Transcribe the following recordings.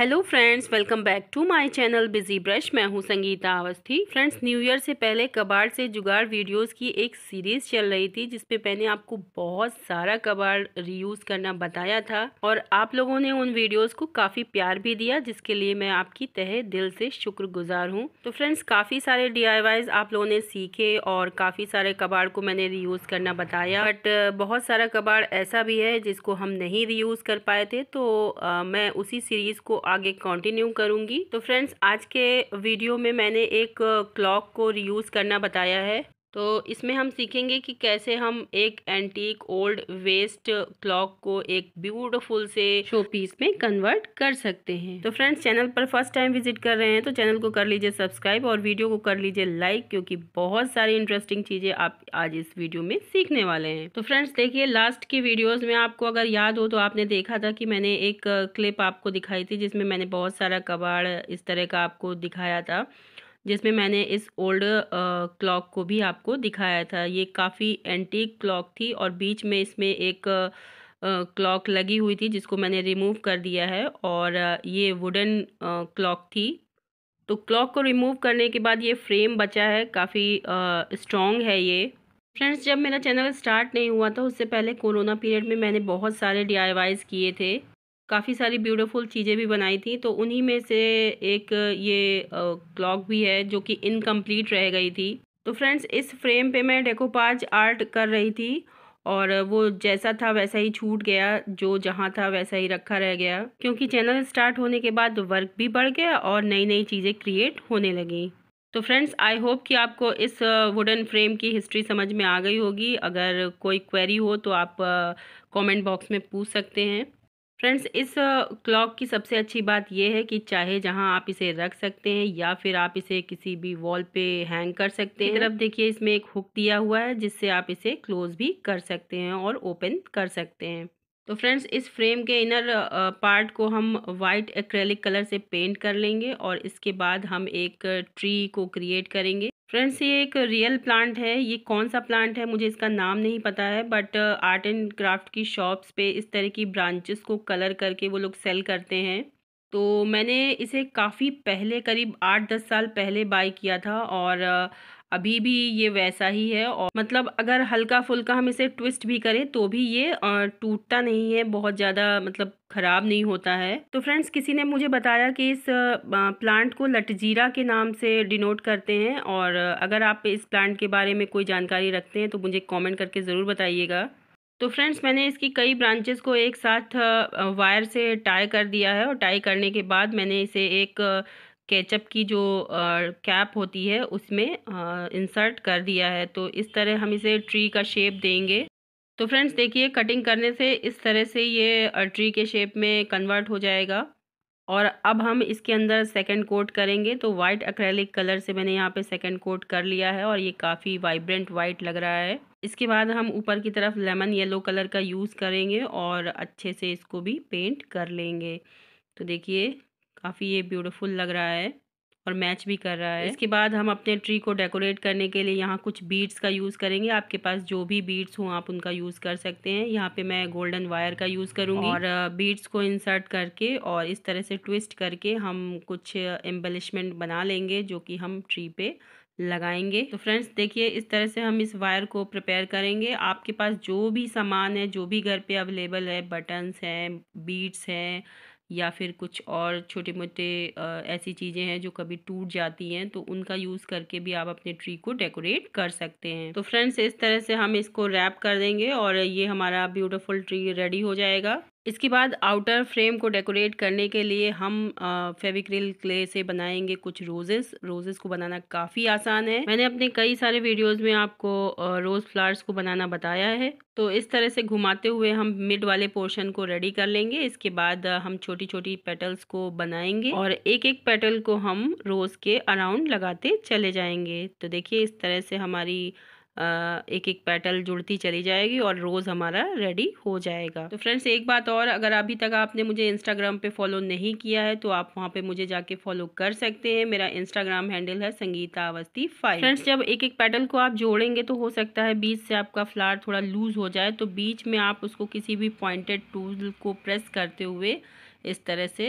Hello friends welcome back to my channel busy brush मैं हूं Sangeeta Awasthi friends new year से पहले कबाड़ से जुगाड़ वीडियोस की एक सीरीज़ चल रही थी जिसपे मैंने आपको बहुत सारा कबाड़ रीयूज़ करना बताया था और आप लोगों ने उन वीडियोस को काफ़ी प्यार भी दिया जिसके लिए मैं आपकी तहे दिल से शुक्रगुजार हूँ तो फ्रेंड्स काफ़ी सारे डी आप लोगों ने सीखे और काफ़ी सारे कबाड़ को मैंने रीयूज़ करना बताया बट बहुत सारा कबाड़ ऐसा भी है जिसको हम नहीं रीयूज़ कर पाए थे तो मैं उसी सीरीज़ को आगे कंटिन्यू करूँगी तो फ्रेंड्स आज के वीडियो में मैंने एक क्लॉक uh, को रियूज़ करना बताया है तो इसमें हम सीखेंगे कि कैसे हम एक एंटीक ओल्ड वेस्ट क्लॉक को एक ब्यूटीफुल से शो पीस में कन्वर्ट कर सकते हैं तो फ्रेंड्स चैनल पर फर्स्ट टाइम विजिट कर रहे हैं तो चैनल को कर लीजिए सब्सक्राइब और वीडियो को कर लीजिए लाइक क्योंकि बहुत सारी इंटरेस्टिंग चीज़ें आप आज इस वीडियो में सीखने वाले हैं तो फ्रेंड्स देखिए लास्ट की वीडियोज़ में आपको अगर याद हो तो आपने देखा था कि मैंने एक क्लिप आपको दिखाई थी जिसमें मैंने बहुत सारा कबाड़ इस तरह का आपको दिखाया था जिसमें मैंने इस ओल्ड क्लॉक को भी आपको दिखाया था ये काफ़ी एंटीक क्लॉक थी और बीच में इसमें एक क्लॉक लगी हुई थी जिसको मैंने रिमूव कर दिया है और ये वुडन क्लॉक थी तो क्लॉक को रिमूव करने के बाद ये फ्रेम बचा है काफ़ी स्ट्रॉन्ग है ये फ्रेंड्स जब मेरा चैनल स्टार्ट नहीं हुआ था उससे पहले कोरोना पीरियड में मैंने बहुत सारे डी किए थे काफ़ी सारी ब्यूटीफुल चीज़ें भी बनाई थी तो उन्हीं में से एक ये क्लॉक भी है जो कि इनकम्प्लीट रह गई थी तो फ्रेंड्स इस फ्रेम पे मैं डेकोपाज आर्ट कर रही थी और वो जैसा था वैसा ही छूट गया जो जहाँ था वैसा ही रखा रह गया क्योंकि चैनल स्टार्ट होने के बाद वर्क भी बढ़ गया और नई नई चीज़ें क्रिएट होने लगी तो फ्रेंड्स आई होप कि आपको इस वुडन फ्रेम की हिस्ट्री समझ में आ गई होगी अगर कोई क्वेरी हो तो आप कमेंट बॉक्स में पूछ सकते हैं फ्रेंड्स इस क्लॉक की सबसे अच्छी बात यह है कि चाहे जहां आप इसे रख सकते हैं या फिर आप इसे किसी भी वॉल पे हैंग कर सकते हैं तरफ देखिए इसमें एक हुक दिया हुआ है जिससे आप इसे क्लोज भी कर सकते हैं और ओपन कर सकते हैं तो फ्रेंड्स इस फ्रेम के इनर पार्ट को हम वाइट एक्रेलिक कलर से पेंट कर लेंगे और इसके बाद हम एक ट्री को क्रिएट करेंगे फ्रेंड्स ये एक रियल प्लांट है ये कौन सा प्लांट है मुझे इसका नाम नहीं पता है बट आर्ट एंड क्राफ्ट की शॉप्स पे इस तरह की ब्रांचेस को कलर करके वो लोग सेल करते हैं तो मैंने इसे काफ़ी पहले करीब आठ दस साल पहले बाई किया था और अभी भी ये वैसा ही है और मतलब अगर हल्का फुल्का हम इसे ट्विस्ट भी करें तो भी ये टूटता नहीं है बहुत ज़्यादा मतलब ख़राब नहीं होता है तो फ्रेंड्स किसी ने मुझे बताया कि इस प्लांट को लटजीरा के नाम से डिनोट करते हैं और अगर आप इस प्लांट के बारे में कोई जानकारी रखते हैं तो मुझे कॉमेंट करके ज़रूर बताइएगा तो फ्रेंड्स मैंने इसकी कई ब्रांचेस को एक साथ वायर से टाई कर दिया है और टाई करने के बाद मैंने इसे एक केचप की जो कैप होती है उसमें इंसर्ट कर दिया है तो इस तरह हम इसे ट्री का शेप देंगे तो फ्रेंड्स देखिए कटिंग करने से इस तरह से ये ट्री के शेप में कन्वर्ट हो जाएगा और अब हम इसके अंदर सेकंड कोट करेंगे तो वाइट एक्रेलिक कलर से मैंने यहाँ पे सेकंड कोट कर लिया है और ये काफ़ी वाइब्रेंट वाइट लग रहा है इसके बाद हम ऊपर की तरफ लेमन येलो कलर का यूज़ करेंगे और अच्छे से इसको भी पेंट कर लेंगे तो देखिए काफ़ी ये ब्यूटीफुल लग रहा है और मैच भी कर रहा है इसके बाद हम अपने ट्री को डेकोरेट करने के लिए यहाँ कुछ बीड्स का यूज़ करेंगे आपके पास जो भी बीड्स हों आप उनका यूज़ कर सकते हैं यहाँ पे मैं गोल्डन वायर का यूज़ करूँगी और बीड्स को इंसर्ट करके और इस तरह से ट्विस्ट करके हम कुछ एम्बलिशमेंट बना लेंगे जो कि हम ट्री पे लगाएंगे तो फ्रेंड्स देखिए इस तरह से हम इस वायर को प्रिपेयर करेंगे आपके पास जो भी सामान है जो भी घर पे अवेलेबल है बटन्स हैं बीड्स हैं या फिर कुछ और छोटे मोटे ऐसी चीज़ें हैं जो कभी टूट जाती हैं तो उनका यूज़ करके भी आप अपने ट्री को डेकोरेट कर सकते हैं तो फ्रेंड्स इस तरह से हम इसको रैप कर देंगे और ये हमारा ब्यूटीफुल ट्री रेडी हो जाएगा इसके बाद आउटर फ्रेम को डेकोरेट करने के लिए हम फेविक्रिल क्ले से बनाएंगे कुछ रोजेस रोजेस को बनाना काफ़ी आसान है मैंने अपने कई सारे वीडियोस में आपको रोज़ फ्लावर्स को बनाना बताया है तो इस तरह से घुमाते हुए हम मिड वाले पोर्शन को रेडी कर लेंगे इसके बाद हम छोटी छोटी पेटल्स को बनाएंगे और एक एक पेटल को हम रोज़ के अराउंड लगाते चले जाएंगे तो देखिए इस तरह से हमारी एक एक पेटल जुड़ती चली जाएगी और रोज़ हमारा रेडी हो जाएगा तो फ्रेंड्स एक बात और अगर अभी तक आपने मुझे इंस्टाग्राम पे फॉलो नहीं किया है तो आप वहाँ पे मुझे जाके फॉलो कर सकते हैं मेरा इंस्टाग्राम हैंडल है संगीता अवस्थी फाइव फ्रेंड्स जब एक एक पेटल को आप जोड़ेंगे तो हो सकता है बीच से आपका फ्लार थोड़ा लूज हो जाए तो बीच में आप उसको किसी भी पॉइंटेड टूल को प्रेस करते हुए इस तरह से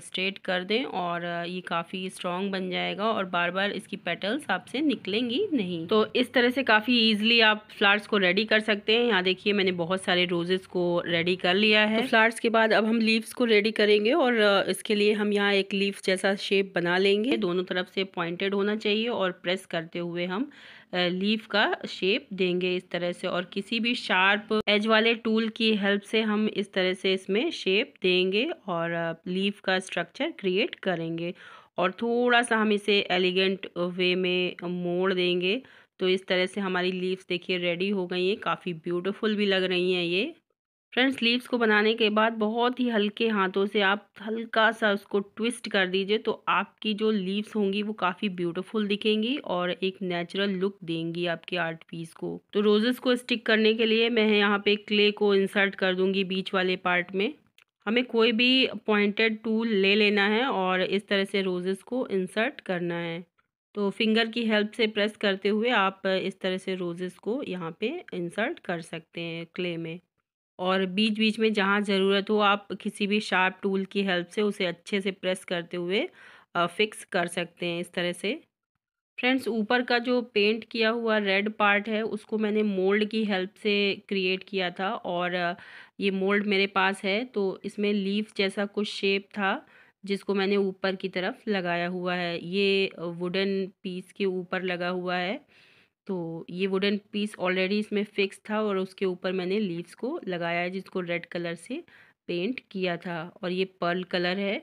स्ट्रेट कर दें और ये काफ़ी स्ट्रॉन्ग बन जाएगा और बार बार इसकी पेटल्स आपसे निकलेंगी नहीं तो इस तरह से काफ़ी ईजिली आप फ्लावर्स को रेडी कर सकते हैं यहाँ देखिए मैंने बहुत सारे रोजेस को रेडी कर लिया है तो फ्लावर्स के बाद अब हम लीव्स को रेडी करेंगे और इसके लिए हम यहाँ एक लीव जैसा शेप बना लेंगे दोनों तरफ से पॉइंटेड होना चाहिए और प्रेस करते हुए हम लीफ का शेप देंगे इस तरह से और किसी भी शार्प एज वाले टूल की हेल्प से हम इस तरह से इसमें शेप देंगे और लीफ का स्ट्रक्चर क्रिएट करेंगे और थोड़ा सा हम इसे एलिगेंट वे में मोड़ देंगे तो इस तरह से हमारी लीव्स देखिए रेडी हो गई हैं काफ़ी ब्यूटीफुल भी लग रही हैं ये फ्रेंड्स लीव्स को बनाने के बाद बहुत ही हल्के हाथों से आप हल्का सा उसको ट्विस्ट कर दीजिए तो आपकी जो लीव्स होंगी वो काफ़ी ब्यूटीफुल दिखेंगी और एक नेचुरल लुक देंगी आपके आर्ट पीस को तो रोजेस को स्टिक करने के लिए मैं यहाँ पे क्ले को इंसर्ट कर दूंगी बीच वाले पार्ट में हमें कोई भी पॉइंटेड टूल ले लेना है और इस तरह से रोजेस को इंसर्ट करना है तो फिंगर की हेल्प से प्रेस करते हुए आप इस तरह से रोजेस को यहाँ पे इंसर्ट कर सकते हैं क्ले में और बीच बीच में जहाँ ज़रूरत हो आप किसी भी शार्प टूल की हेल्प से उसे अच्छे से प्रेस करते हुए फ़िक्स कर सकते हैं इस तरह से फ्रेंड्स ऊपर का जो पेंट किया हुआ रेड पार्ट है उसको मैंने मोल्ड की हेल्प से क्रिएट किया था और ये मोल्ड मेरे पास है तो इसमें लीफ जैसा कुछ शेप था जिसको मैंने ऊपर की तरफ लगाया हुआ है ये वुडन पीस के ऊपर लगा हुआ है तो ये वुडन पीस ऑलरेडी इसमें फिक्स था और उसके ऊपर मैंने लीव्स को लगाया है जिसको रेड कलर से पेंट किया था और ये पर्ल कलर है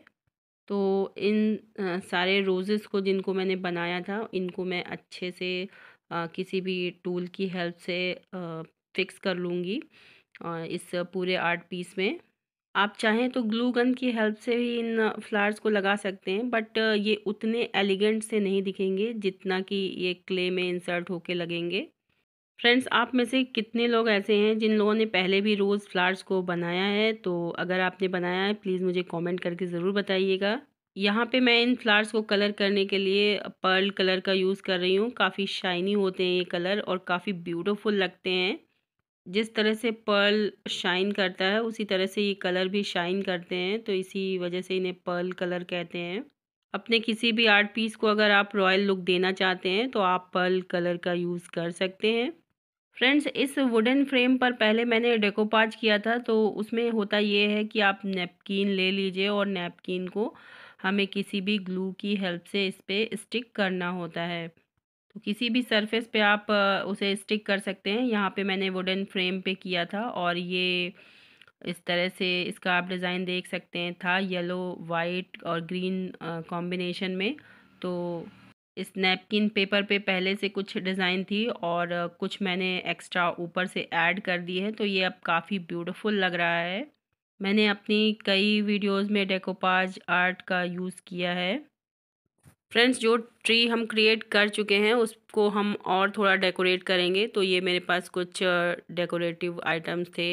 तो इन सारे रोज़ेस को जिनको मैंने बनाया था इनको मैं अच्छे से आ, किसी भी टूल की हेल्प से आ, फिक्स कर लूँगी इस पूरे आर्ट पीस में आप चाहें तो ग्लू गन की हेल्प से भी इन फ्लावर्स को लगा सकते हैं बट ये उतने एलिगेंट से नहीं दिखेंगे जितना कि ये क्ले में इंसर्ट होके लगेंगे फ्रेंड्स आप में से कितने लोग ऐसे हैं जिन लोगों ने पहले भी रोज़ फ्लावर्स को बनाया है तो अगर आपने बनाया है प्लीज़ मुझे कमेंट करके ज़रूर बताइएगा यहाँ पे मैं इन फ्लावर्स को कलर करने के लिए पर्ल कलर का यूज़ कर रही हूँ काफ़ी शाइनी होते हैं ये कलर और काफ़ी ब्यूटीफुल लगते हैं जिस तरह से पर्ल शाइन करता है उसी तरह से ये कलर भी शाइन करते हैं तो इसी वजह से इन्हें पर्ल कलर कहते हैं अपने किसी भी आर्ट पीस को अगर आप रॉयल लुक देना चाहते हैं तो आप पर्ल कलर का यूज़ कर सकते हैं फ्रेंड्स इस वुडन फ्रेम पर पहले मैंने डेकोपाज किया था तो उसमें होता ये है कि आप नैपकिन ले लीजिए और नैपकिन को हमें किसी भी ग्लू की हेल्प से इस पर स्टिक करना होता है तो किसी भी सरफेस पे आप उसे स्टिक कर सकते हैं यहाँ पे मैंने वुडन फ्रेम पे किया था और ये इस तरह से इसका आप डिज़ाइन देख सकते हैं था येलो वाइट और ग्रीन कॉम्बिनेशन में तो इस नैपकिन पेपर पे पहले से कुछ डिज़ाइन थी और कुछ मैंने एक्स्ट्रा ऊपर से ऐड कर दी है तो ये अब काफ़ी ब्यूटीफुल लग रहा है मैंने अपनी कई वीडियोस में डेकोपाज आर्ट का यूज़ किया है फ्रेंड्स जो ट्री हम क्रिएट कर चुके हैं उसको हम और थोड़ा डेकोरेट करेंगे तो ये मेरे पास कुछ डेकोरेटिव आइटम्स थे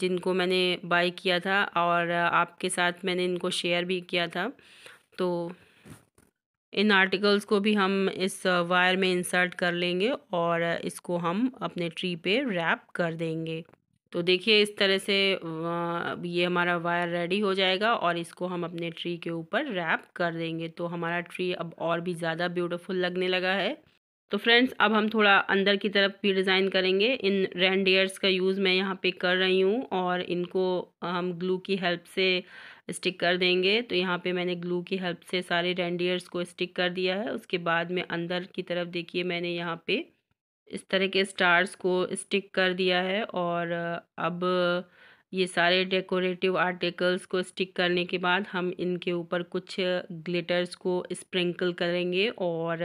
जिनको मैंने बाय किया था और आपके साथ मैंने इनको शेयर भी किया था तो इन आर्टिकल्स को भी हम इस वायर में इंसर्ट कर लेंगे और इसको हम अपने ट्री पे रैप कर देंगे तो देखिए इस तरह से ये हमारा वायर रेडी हो जाएगा और इसको हम अपने ट्री के ऊपर रैप कर देंगे तो हमारा ट्री अब और भी ज़्यादा ब्यूटीफुल लगने लगा है तो फ्रेंड्स अब हम थोड़ा अंदर की तरफ भी डिज़ाइन करेंगे इन रेंडियर्स का यूज़ मैं यहाँ पे कर रही हूँ और इनको हम ग्लू की हेल्प से स्टिक कर देंगे तो यहाँ पे मैंने ग्लू की हेल्प से सारे रेंडियर्स को स्टिक कर दिया है उसके बाद में अंदर की तरफ देखिए मैंने यहाँ पे इस तरह के स्टार्स को स्टिक कर दिया है और अब ये सारे डेकोरेटिव आर्टिकल्स को स्टिक करने के बाद हम इनके ऊपर कुछ ग्लिटर्स को स्प्रिंकल करेंगे और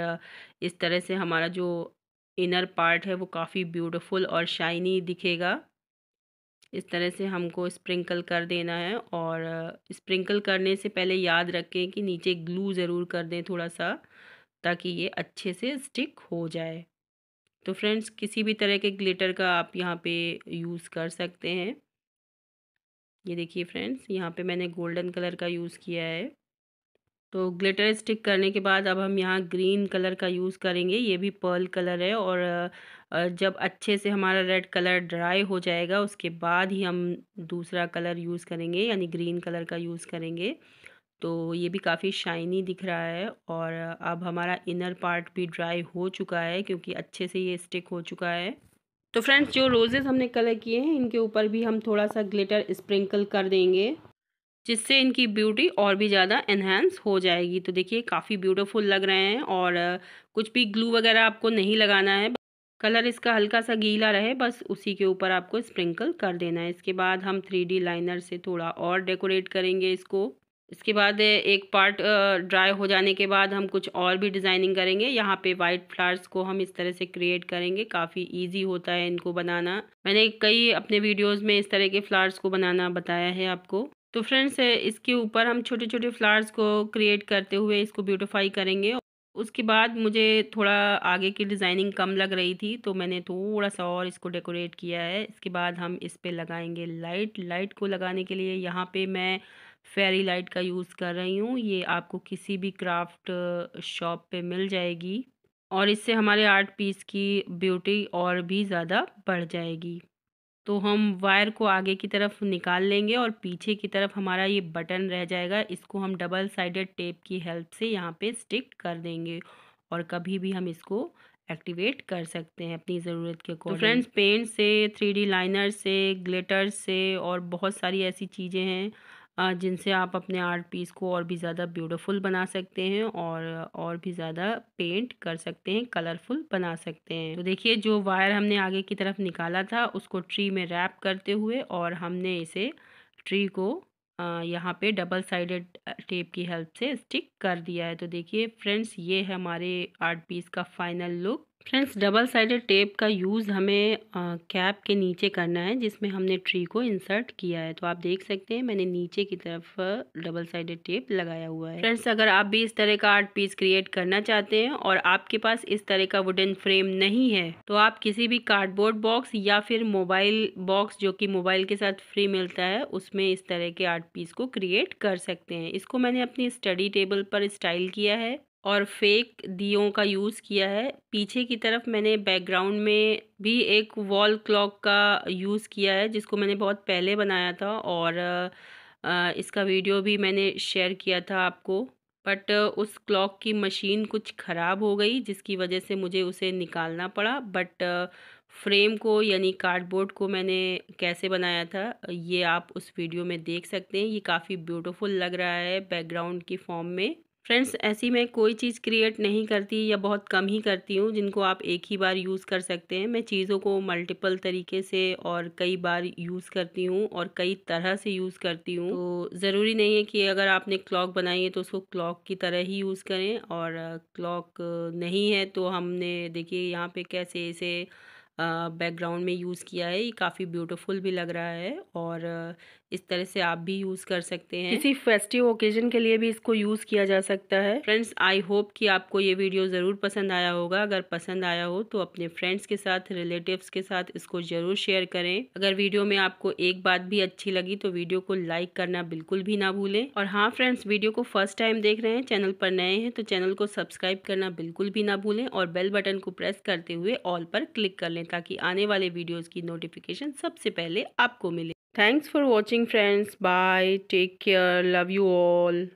इस तरह से हमारा जो इनर पार्ट है वो काफ़ी ब्यूटीफुल और शाइनी दिखेगा इस तरह से हमको स्प्रिंकल कर देना है और स्प्रिंकल करने से पहले याद रखें कि नीचे ग्लू ज़रूर कर दें थोड़ा सा ताकि ये अच्छे से स्टिक हो जाए तो फ्रेंड्स किसी भी तरह के ग्लिटर का आप यहाँ पे यूज़ कर सकते हैं ये देखिए फ्रेंड्स यहाँ पे मैंने गोल्डन कलर का यूज़ किया है तो ग्लिटर स्टिक करने के बाद अब हम यहाँ ग्रीन कलर का यूज़ करेंगे ये भी पर्ल कलर है और जब अच्छे से हमारा रेड कलर ड्राई हो जाएगा उसके बाद ही हम दूसरा कलर यूज़ करेंगे यानी ग्रीन कलर का यूज़ करेंगे तो ये भी काफ़ी शाइनी दिख रहा है और अब हमारा इनर पार्ट भी ड्राई हो चुका है क्योंकि अच्छे से ये स्टिक हो चुका है तो फ्रेंड्स जो रोज़ेज़ हमने कलर किए हैं इनके ऊपर भी हम थोड़ा सा ग्लिटर स्प्रिंकल कर देंगे जिससे इनकी ब्यूटी और भी ज़्यादा एनहेंस हो जाएगी तो देखिए काफ़ी ब्यूटीफुल लग रहे हैं और कुछ भी ग्लू वगैरह आपको नहीं लगाना है कलर इसका हल्का सा गीला रहे बस उसी के ऊपर आपको स्प्रिंकल कर देना है इसके बाद हम थ्री लाइनर से थोड़ा और डेकोरेट करेंगे इसको इसके बाद एक पार्ट ड्राई हो जाने के बाद हम कुछ और भी डिज़ाइनिंग करेंगे यहाँ पे वाइट फ्लावर्स को हम इस तरह से क्रिएट करेंगे काफ़ी इजी होता है इनको बनाना मैंने कई अपने वीडियोस में इस तरह के फ्लावर्स को बनाना बताया है आपको तो फ्रेंड्स इसके ऊपर हम छोटे छोटे फ्लावर्स को क्रिएट करते हुए इसको ब्यूटिफाई करेंगे उसके बाद मुझे थोड़ा आगे की डिज़ाइनिंग कम लग रही थी तो मैंने थोड़ा सा और इसको डेकोरेट किया है इसके बाद हम इस पर लगाएंगे लाइट लाइट को लगाने के लिए यहाँ पे मैं फेरी लाइट का यूज़ कर रही हूँ ये आपको किसी भी क्राफ्ट शॉप पे मिल जाएगी और इससे हमारे आर्ट पीस की ब्यूटी और भी ज़्यादा बढ़ जाएगी तो हम वायर को आगे की तरफ निकाल लेंगे और पीछे की तरफ हमारा ये बटन रह जाएगा इसको हम डबल साइडेड टेप की हेल्प से यहाँ पे स्टिक कर देंगे और कभी भी हम इसको एक्टिवेट कर सकते हैं अपनी ज़रूरत के तो अकॉर्डिंग तो फ्रेंड्स पेंट से थ्री लाइनर से ग्लिटर से और बहुत सारी ऐसी चीज़ें हैं जिनसे आप अपने आर्ट पीस को और भी ज़्यादा ब्यूटीफुल बना सकते हैं और और भी ज़्यादा पेंट कर सकते हैं कलरफुल बना सकते हैं तो देखिए जो वायर हमने आगे की तरफ निकाला था उसको ट्री में रैप करते हुए और हमने इसे ट्री को यहाँ पे डबल साइडेड टेप की हेल्प से स्टिक कर दिया है तो देखिए फ्रेंड्स ये है हमारे आर्ट पीस का final look friends double sided tape का यूज़ हमें कैप के नीचे करना है जिसमें हमने ट्री को इंसर्ट किया है तो आप देख सकते हैं मैंने नीचे की तरफ डबल साइडेड टेप लगाया हुआ है फ्रेंड्स अगर आप भी इस तरह का आर्ट पीस क्रिएट करना चाहते हैं और आपके पास इस तरह का वुडन फ्रेम नहीं है तो आप किसी भी कार्डबोर्ड बॉक्स या फिर मोबाइल बॉक्स जो कि मोबाइल के साथ फ्री मिलता है उसमें इस तरह के आर्ट पीस को क्रिएट कर सकते हैं इसको मैंने अपनी स्टडी टेबल पर स्टाइल किया है और फेक दियों का यूज़ किया है पीछे की तरफ मैंने बैकग्राउंड में भी एक वॉल क्लॉक का यूज़ किया है जिसको मैंने बहुत पहले बनाया था और इसका वीडियो भी मैंने शेयर किया था आपको बट उस क्लॉक की मशीन कुछ ख़राब हो गई जिसकी वजह से मुझे उसे निकालना पड़ा बट फ्रेम को यानी कार्डबोर्ड को मैंने कैसे बनाया था ये आप उस वीडियो में देख सकते हैं ये काफ़ी ब्यूटीफुल लग रहा है बैकग्राउंड की फॉर्म में फ्रेंड्स ऐसी मैं कोई चीज़ क्रिएट नहीं करती या बहुत कम ही करती हूँ जिनको आप एक ही बार यूज़ कर सकते हैं मैं चीज़ों को मल्टीपल तरीके से और कई बार यूज़ करती हूँ और कई तरह से यूज़ करती हूँ तो ज़रूरी नहीं है कि अगर आपने क्लॉक बनाई है तो उसको क्लॉक की तरह ही यूज़ करें और क्लॉक नहीं है तो हमने देखिए यहाँ पर कैसे इसे बैकग्राउंड में यूज़ किया है ये काफ़ी ब्यूटीफुल भी लग रहा है और इस तरह से आप भी यूज़ कर सकते हैं किसी फेस्टिव ओकेजन के लिए भी इसको यूज़ किया जा सकता है फ्रेंड्स आई होप कि आपको ये वीडियो ज़रूर पसंद आया होगा अगर पसंद आया हो तो अपने फ्रेंड्स के साथ रिलेटिव्स के साथ इसको ज़रूर शेयर करें अगर वीडियो में आपको एक बात भी अच्छी लगी तो वीडियो को लाइक करना बिल्कुल भी ना भूलें और हाँ फ्रेंड्स वीडियो को फर्स्ट टाइम देख रहे हैं चैनल पर नए हैं तो चैनल को सब्सक्राइब करना बिल्कुल भी ना भूलें और बेल बटन को प्रेस करते हुए ऑल पर क्लिक कर लें ताकि आने वाले वीडियोज़ की नोटिफिकेशन सबसे पहले आपको मिले Thanks for watching friends. Bye. Take care. Love you all.